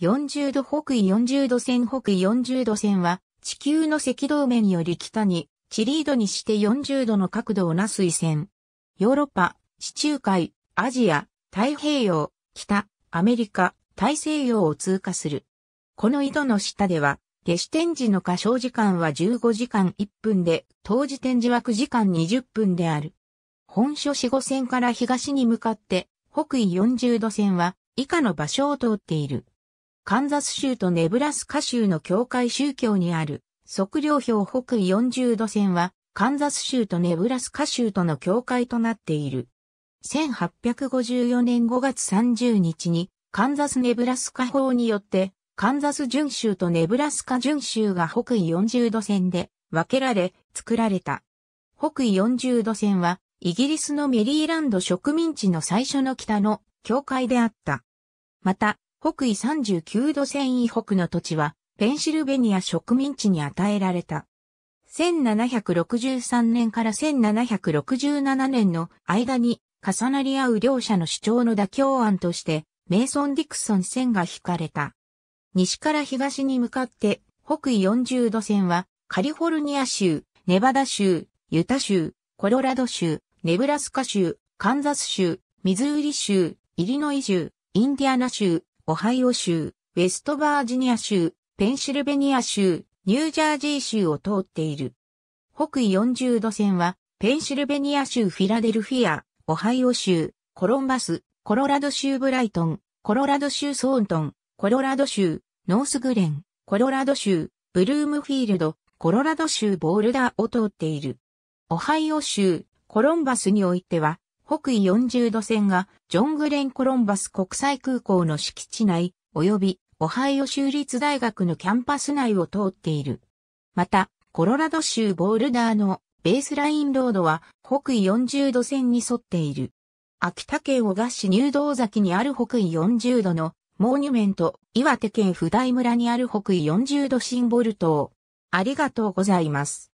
40度北緯40度線北緯40度線は、地球の赤道面より北に、チリードにして40度の角度をなす緯線。ヨーロッパ、地中海、アジア、太平洋、北、アメリカ、大西洋を通過する。この緯度の下では、下視点時の過小時間は15時間1分で、当時点時枠時間20分である。本書四五線から東に向かって、北緯40度線は、以下の場所を通っている。カンザス州とネブラスカ州の境界宗教にある、測量表北緯40度線は、カンザス州とネブラスカ州との境界となっている。1854年5月30日に、カンザスネブラスカ法によって、カンザス準州とネブラスカ準州が北緯40度線で分けられ、作られた。北緯40度線は、イギリスのメリーランド植民地の最初の北の境界であった。また、北緯39度線以北の土地は、ペンシルベニア植民地に与えられた。1763年から1767年の間に重なり合う両者の主張の妥協案として、メイソン・ディクソン線が引かれた。西から東に向かって北緯40度線はカリフォルニア州、ネバダ州、ユタ州、コロラド州、ネブラスカ州、カンザス州、ミズーリ州、イリノイ州、インディアナ州、オハイオ州、ウェストバージニア州、ペンシルベニア州、ニュージャージー州を通っている。北緯40度線は、ペンシルベニア州フィラデルフィア、オハイオ州、コロンバス、コロラド州ブライトン、コロラド州ソーントン、コロラド州、ノースグレン、コロラド州、ブルームフィールド、コロラド州ボールダーを通っている。オハイオ州、コロンバスにおいては、北緯40度線がジョングレン・コロンバス国際空港の敷地内及びオハイオ州立大学のキャンパス内を通っている。また、コロラド州ボールダーのベースラインロードは北緯40度線に沿っている。秋田県小賀市入道崎にある北緯40度のモーニュメント、岩手県普代村にある北緯40度シンボル島。ありがとうございます。